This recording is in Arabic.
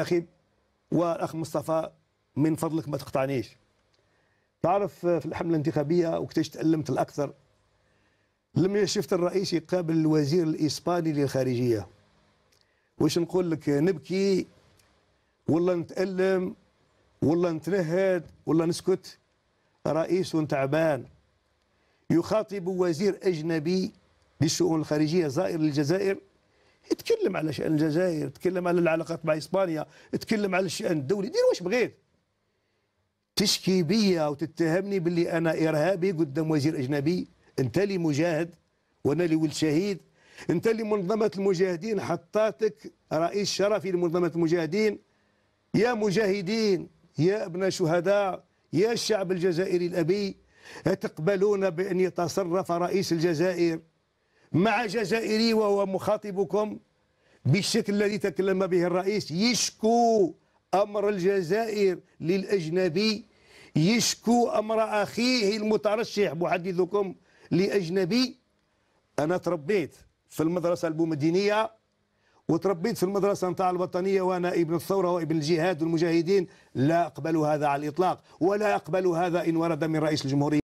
اخي والاخ مصطفى من فضلك ما تقطعنيش تعرف في الحمله الانتخابيه وكتش تالمت الاكثر لما شفت الرئيس يقابل الوزير الاسباني للخارجيه واش نقول لك نبكي ولا نتالم ولا نتنهد ولا نسكت رئيس تعبان يخاطب وزير اجنبي للشؤون الخارجيه زائر للجزائر يتكلم على شأن الجزائر يتكلم على العلاقات مع إسبانيا يتكلم على الشأن الدولي دير واش بغيت تشكي بيا وتتهمني باللي أنا إرهابي قدام وزير أجنبي أنت لي مجاهد وأنا لي ولد شهيد أنت لي منظمة المجاهدين حطاتك رئيس شرفي لمنظمة المجاهدين يا مجاهدين يا أبناء شهداء يا الشعب الجزائري الأبي أتقبلون بأن يتصرف رئيس الجزائر مع جزائري وهو مخاطبكم بالشكل الذي تكلم به الرئيس يشكو أمر الجزائر للأجنبي يشكو أمر أخيه المترشح محدثكم لأجنبي أنا تربيت في المدرسة البومدينية وتربيت في المدرسة نتاع الوطنية وأنا ابن الثورة وابن الجهاد والمجاهدين لا أقبل هذا على الإطلاق ولا أقبل هذا إن ورد من رئيس الجمهورية